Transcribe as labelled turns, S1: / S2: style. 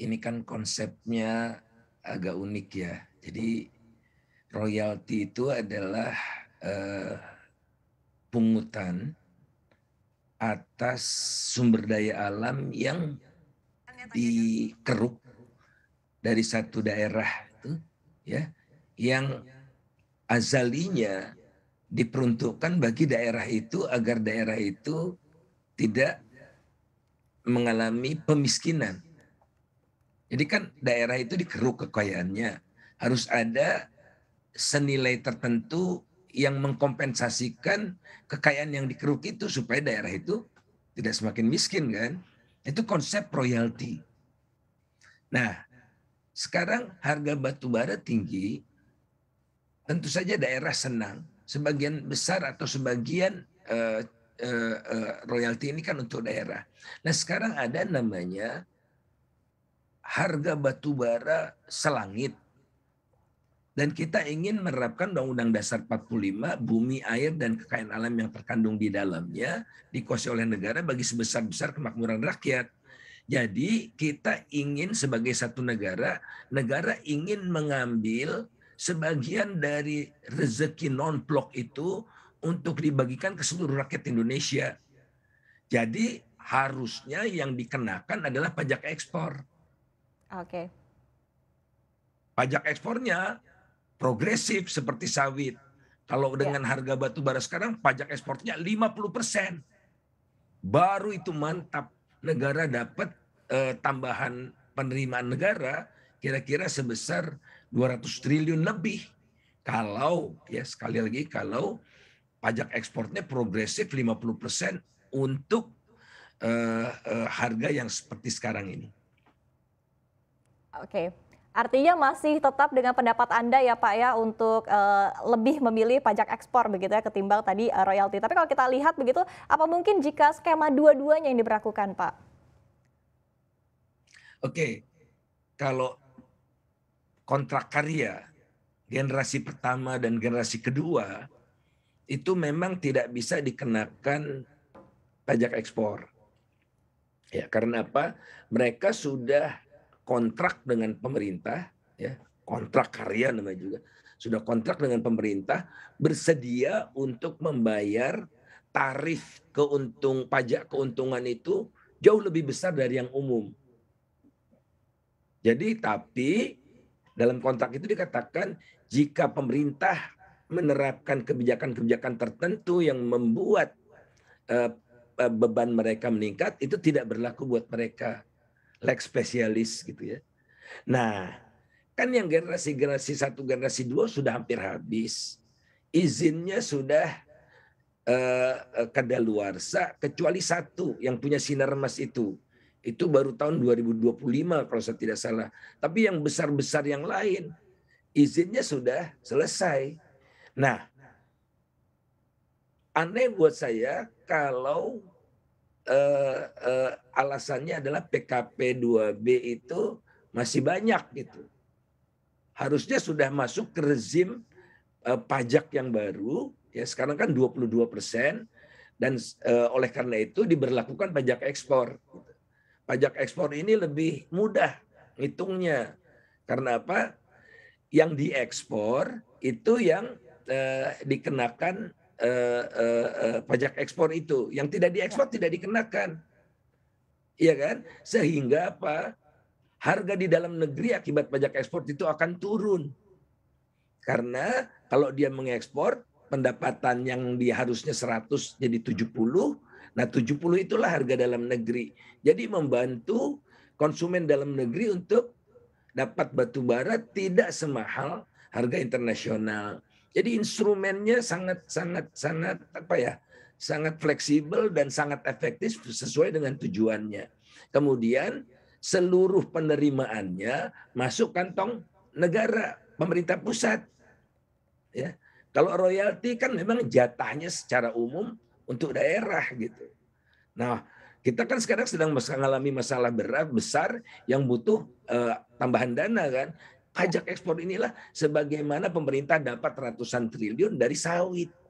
S1: ini kan konsepnya agak unik ya. Jadi royalti itu adalah eh, pungutan atas sumber daya alam yang dikeruk dari satu daerah itu ya yang azalinya diperuntukkan bagi daerah itu agar daerah itu tidak mengalami pemiskinan jadi kan daerah itu dikeruk kekayaannya. Harus ada senilai tertentu yang mengkompensasikan kekayaan yang dikeruk itu supaya daerah itu tidak semakin miskin kan. Itu konsep royalti. Nah, sekarang harga batu bara tinggi, tentu saja daerah senang. Sebagian besar atau sebagian uh, uh, uh, royalti ini kan untuk daerah. Nah, sekarang ada namanya harga batu bara selangit. Dan kita ingin menerapkan Undang-Undang Dasar 45, bumi, air, dan kekayaan alam yang terkandung di dalamnya dikuasai oleh negara bagi sebesar-besar kemakmuran rakyat. Jadi kita ingin sebagai satu negara, negara ingin mengambil sebagian dari rezeki non-blok itu untuk dibagikan ke seluruh rakyat Indonesia. Jadi harusnya yang dikenakan adalah pajak ekspor. Oke. Okay. Pajak ekspornya progresif seperti sawit. Kalau ya. dengan harga batu bara sekarang pajak ekspornya 50%. Baru itu mantap negara dapat eh, tambahan penerimaan negara kira-kira sebesar 200 triliun lebih kalau ya sekali lagi kalau pajak ekspornya progresif 50% untuk uh, eh, untuk eh, harga yang seperti sekarang ini. Oke. Okay. Artinya masih tetap dengan pendapat Anda ya Pak ya untuk uh, lebih memilih pajak ekspor begitu ya ketimbang tadi uh, royalti. Tapi kalau kita lihat begitu apa mungkin jika skema dua-duanya yang diberlakukan Pak? Oke. Okay. Kalau kontrak karya generasi pertama dan generasi kedua itu memang tidak bisa dikenakan pajak ekspor. Ya, karena apa? Mereka sudah kontrak dengan pemerintah, ya kontrak karya namanya juga, sudah kontrak dengan pemerintah, bersedia untuk membayar tarif keuntung pajak keuntungan itu jauh lebih besar dari yang umum. Jadi tapi dalam kontrak itu dikatakan jika pemerintah menerapkan kebijakan-kebijakan tertentu yang membuat uh, beban mereka meningkat itu tidak berlaku buat mereka lex spesialis gitu ya. Nah, kan yang generasi generasi satu generasi dua sudah hampir habis, izinnya sudah eh, eh kadaluarsa kecuali satu yang punya sinar emas itu. Itu baru tahun 2025 kalau saya tidak salah. Tapi yang besar-besar yang lain izinnya sudah selesai. Nah, aneh buat saya kalau eh, eh, alasannya adalah PKP 2B itu masih banyak gitu. Harusnya sudah masuk ke rezim eh, pajak yang baru, ya sekarang kan 22 persen, dan eh, oleh karena itu diberlakukan pajak ekspor. Gitu. Pajak ekspor ini lebih mudah hitungnya. Karena apa? Yang diekspor itu yang eh, dikenakan Eh, eh, eh, pajak ekspor itu. Yang tidak diekspor tidak dikenakan. Iya kan? Sehingga apa? Harga di dalam negeri akibat pajak ekspor itu akan turun. Karena kalau dia mengekspor, pendapatan yang dia harusnya 100 jadi 70, nah 70 itulah harga dalam negeri. Jadi membantu konsumen dalam negeri untuk dapat batu bara tidak semahal harga internasional. Jadi instrumennya sangat sangat sangat apa ya? sangat fleksibel dan sangat efektif sesuai dengan tujuannya. Kemudian seluruh penerimaannya masuk kantong negara, pemerintah pusat. Ya. Kalau royalti kan memang jatahnya secara umum untuk daerah gitu. Nah, kita kan sekarang sedang mengalami masalah berat besar yang butuh uh, tambahan dana kan pajak ekspor inilah sebagaimana pemerintah dapat ratusan triliun dari sawit.